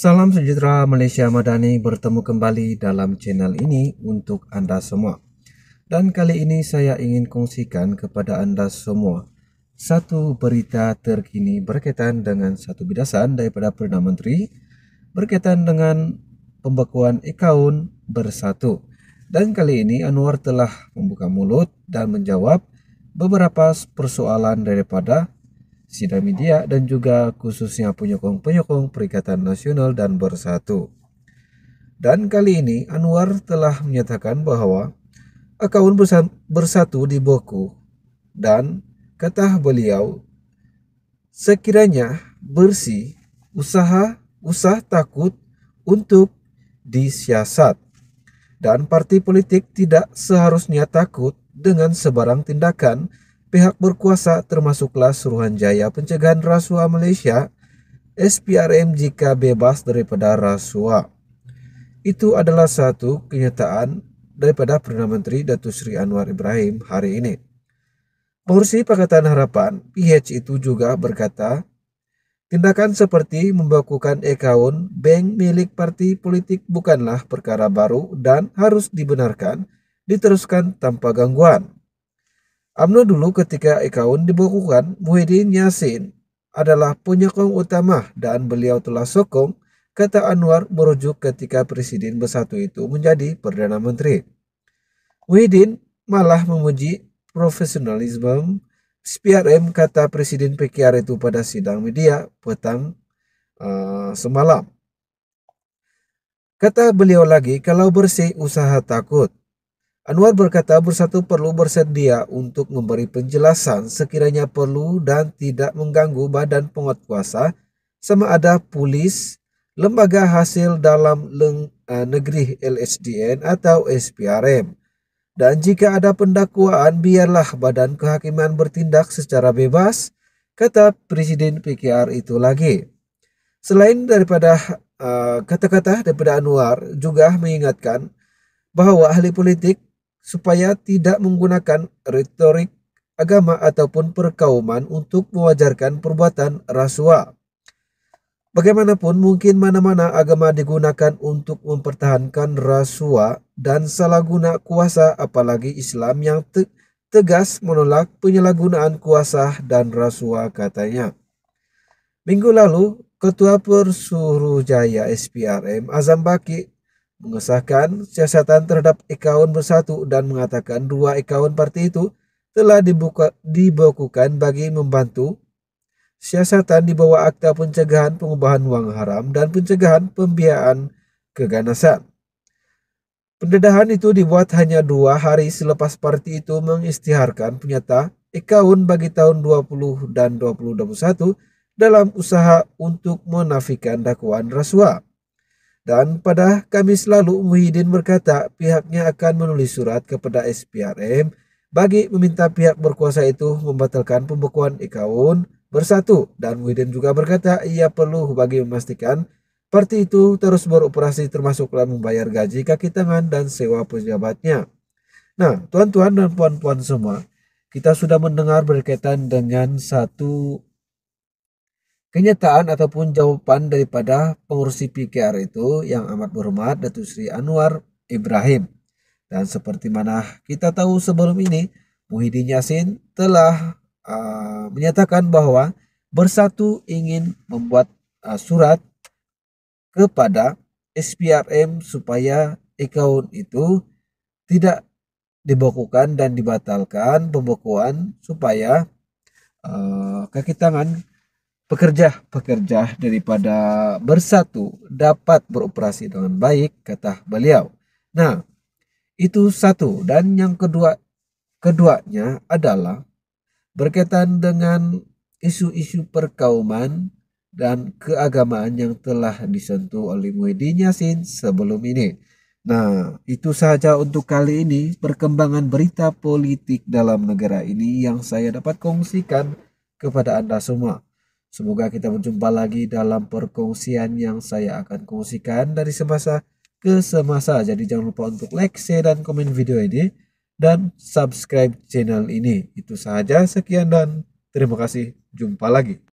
Salam sejahtera Malaysia Madani bertemu kembali dalam channel ini untuk Anda semua. Dan kali ini saya ingin kongsikan kepada Anda semua satu berita terkini berkaitan dengan satu bidasan daripada Perdana Menteri berkaitan dengan pembekuan akaun bersatu. Dan kali ini Anwar telah membuka mulut dan menjawab beberapa persoalan daripada Media dan juga khususnya penyokong-penyokong Perikatan Nasional dan Bersatu. Dan kali ini Anwar telah menyatakan bahwa akun bersatu di Boku dan kata beliau sekiranya bersih usaha usah takut untuk disiasat dan parti politik tidak seharusnya takut dengan sebarang tindakan pihak berkuasa termasuklah Suruhanjaya Pencegahan Rasuah Malaysia SPRM jika bebas daripada rasuah. Itu adalah satu kenyataan daripada Perdana Menteri Datuk Sri Anwar Ibrahim hari ini. Pengurusi Pakatan Harapan, PH itu juga berkata, tindakan seperti membakukan akaun bank milik parti politik bukanlah perkara baru dan harus dibenarkan, diteruskan tanpa gangguan. UMNO dulu ketika Ekaun dibekukan, Muhyiddin Yassin adalah penyokong utama dan beliau telah sokong, kata Anwar merujuk ketika Presiden Bersatu itu menjadi Perdana Menteri. Muhyiddin malah memuji profesionalisme SPRM kata Presiden PKR itu pada sidang media petang uh, semalam. Kata beliau lagi, kalau bersih usaha takut. Anwar berkata bersatu perlu bersedia untuk memberi penjelasan sekiranya perlu dan tidak mengganggu badan penguat kuasa sama ada polis, lembaga hasil dalam leng, uh, negeri LSDN atau SPRM. Dan jika ada pendakwaan biarlah badan kehakiman bertindak secara bebas, kata Presiden PKR itu lagi. Selain daripada eh, kata-kata uh, daripada Anwar juga mengingatkan bahwa ahli politik supaya tidak menggunakan retorik agama ataupun perkauman untuk mewajarkan perbuatan rasuah. Bagaimanapun mungkin mana-mana agama digunakan untuk mempertahankan rasuah dan salah guna kuasa apalagi Islam yang te tegas menolak penyalahgunaan kuasa dan rasuah katanya. Minggu lalu, Ketua Persuruh Jaya SPRM Azam Baki mengesahkan siasatan terhadap Ekaun bersatu dan mengatakan dua Ekaun parti itu telah dibuka, dibekukan bagi membantu siasatan di bawah Akta Pencegahan Pengubahan Uang Haram dan Pencegahan Pembiayaan Keganasan. Pendedahan itu dibuat hanya dua hari selepas parti itu mengistiharkan penyata Ekaun bagi tahun 20 dan 2021 dalam usaha untuk menafikan dakwaan rasuah. Dan pada Kamis lalu Muhyiddin berkata pihaknya akan menulis surat kepada SPRM bagi meminta pihak berkuasa itu membatalkan pembekuan Ikaun bersatu dan Muhyiddin juga berkata ia perlu bagi memastikan parti itu terus beroperasi termasuklah membayar gaji kaki tangan dan sewa pejabatnya. Nah, tuan-tuan dan puan-puan semua, kita sudah mendengar berkaitan dengan satu Kenyataan ataupun jawaban daripada pengurusi PKR itu yang amat berhormat Datuk Sri Anwar Ibrahim. Dan seperti mana kita tahu sebelum ini, Muhyiddin Yassin telah uh, menyatakan bahwa Bersatu ingin membuat uh, surat kepada SPRM supaya account itu tidak dibekukan dan dibatalkan pembekuan supaya uh, kaki tangan Pekerja, pekerja daripada bersatu dapat beroperasi dengan baik, kata beliau. Nah, itu satu. Dan yang kedua, keduanya adalah berkaitan dengan isu-isu perkauman dan keagamaan yang telah disentuh oleh Muhyiddin Yassin sebelum ini. Nah, itu saja untuk kali ini perkembangan berita politik dalam negara ini yang saya dapat kongsikan kepada Anda semua. Semoga kita berjumpa lagi dalam perkongsian yang saya akan kongsikan dari semasa ke semasa. Jadi jangan lupa untuk like, share, dan komen video ini. Dan subscribe channel ini. Itu saja sekian dan terima kasih. Jumpa lagi.